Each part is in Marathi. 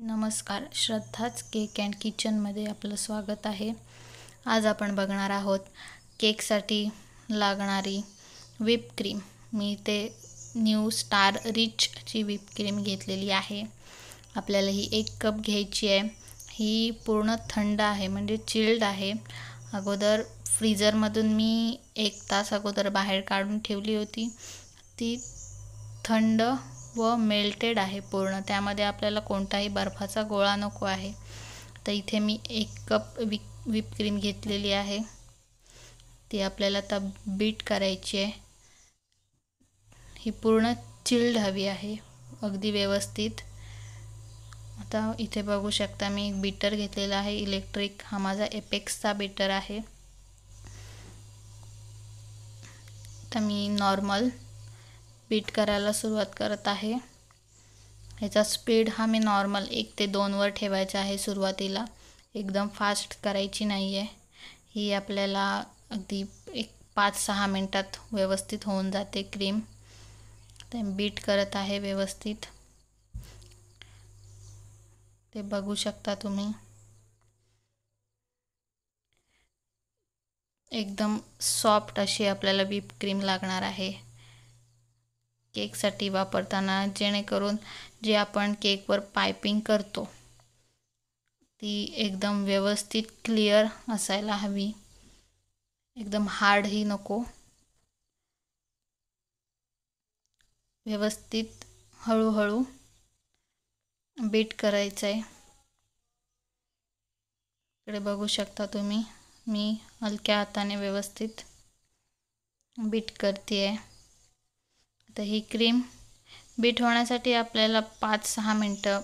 नमस्कार श्रद्धाच केक अँड किचनमध्ये आपलं स्वागत आहे आज आपण बघणार आहोत केकसाठी लागणारी व्हिप क्रीम मी ते न्यू स्टार रिचची व्हिप क्रीम घेतलेली आहे आपल्याला ही एक कप घ्यायची आहे ही पूर्ण थंड आहे म्हणजे चिल्ड आहे अगोदर फ्रीजरमधून मी एक तास अगोदर बाहेर काढून ठेवली होती ती थंड व मेल्टेड आहे पूर्ण त्यामध्ये आपल्याला कोणताही बर्फाचा गोळा नको आहे तर इथे मी एक कप विक विप क्रीम घेतलेली आहे ती आपल्याला आता बीट करायची आहे ही पूर्ण चिल्ड हवी आहे अगदी व्यवस्थित आता इथे बघू शकता मी एक बीटर घेतलेला आहे इलेक्ट्रिक हा माझा एपेक्सचा बीटर आहे तर मी नॉर्मल बीट करायला सुरुवात करत आहे ह्याचा स्पीड हा मी नॉर्मल एक ते दोनवर ठेवायचा आहे सुरुवातीला एकदम फास्ट करायची नाही आहे ही आपल्याला अगदी एक पाच सहा मिनटात व्यवस्थित होऊन जाते क्रीम ते बीट करत आहे व्यवस्थित ते बघू शकता तुम्ही एकदम सॉफ्ट अशी आपल्याला व्हीप क्रीम लागणार आहे केकसाठी वापरताना जेणेकरून जे आपण केकवर पायपिंग करतो ती एकदम व्यवस्थित क्लिअर असायला हवी एकदम हार्डही नको व्यवस्थित हळूहळू बीट करायचं आहे इकडे बघू शकता तुम्ही मी हलक्या हाताने व्यवस्थित बीट करते आहे तर ही क्रीम बीट होण्यासाठी आपल्याला पाच सहा मिनटं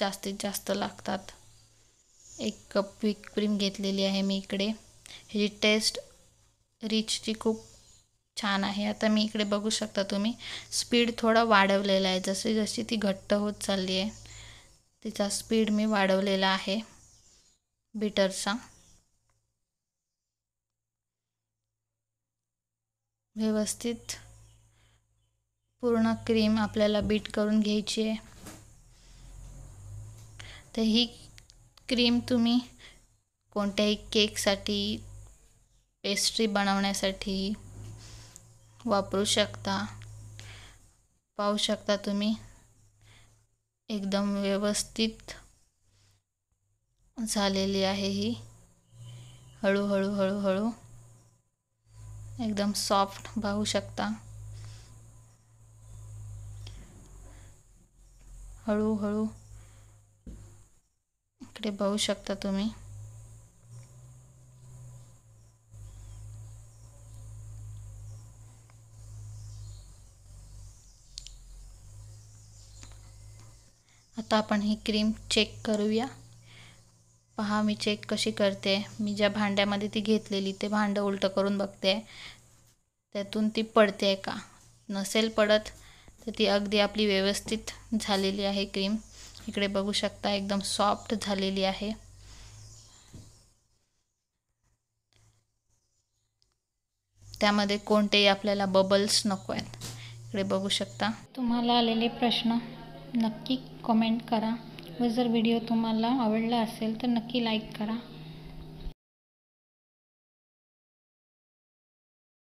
जास्तीत जास्त लागतात एक कप व्हीप क्रीम घेतलेली आहे मी इकडे ही टेस्ट रिचची खूप छान आहे आता मी इकडे बघू शकता तुम्ही स्पीड थोडा वाढवलेला आहे जशी जशी ती घट्ट होत चालली आहे तिचा स्पीड मी वाढवलेला आहे बीटरचा व्यवस्थित पूर्ण क्रीम आपल्याला बीट करून घ्यायची आहे तर ही क्रीम तुम्ही कोणत्याही केकसाठी पेस्ट्री बनवण्यासाठी वापरू शकता पाहू शकता तुम्ही एकदम व्यवस्थित झालेली आहे ही हळूहळू हळूहळू एकदम सॉफ्ट पाहू शकता हळूहळू इकडे बघू शकता तुम्ही आता आपण ही क्रीम चेक करूया पहा मी चेक कशी करते मी ज्या भांड्यामध्ये ती घेतलेली ते भांडं उलटं करून बघते त्यातून ती पडते का नसेल पडत तर ती अगदी आपली व्यवस्थित झालेली आहे क्रीम इकडे बघू शकता एकदम सॉफ्ट झालेली आहे त्यामध्ये कोणतेही आपल्याला बबल्स नको आहेत इकडे बघू शकता तुम्हाला आलेले प्रश्न नक्की कमेंट करा व जर व्हिडिओ तुम्हाला आवडला असेल तर नक्की लाईक करा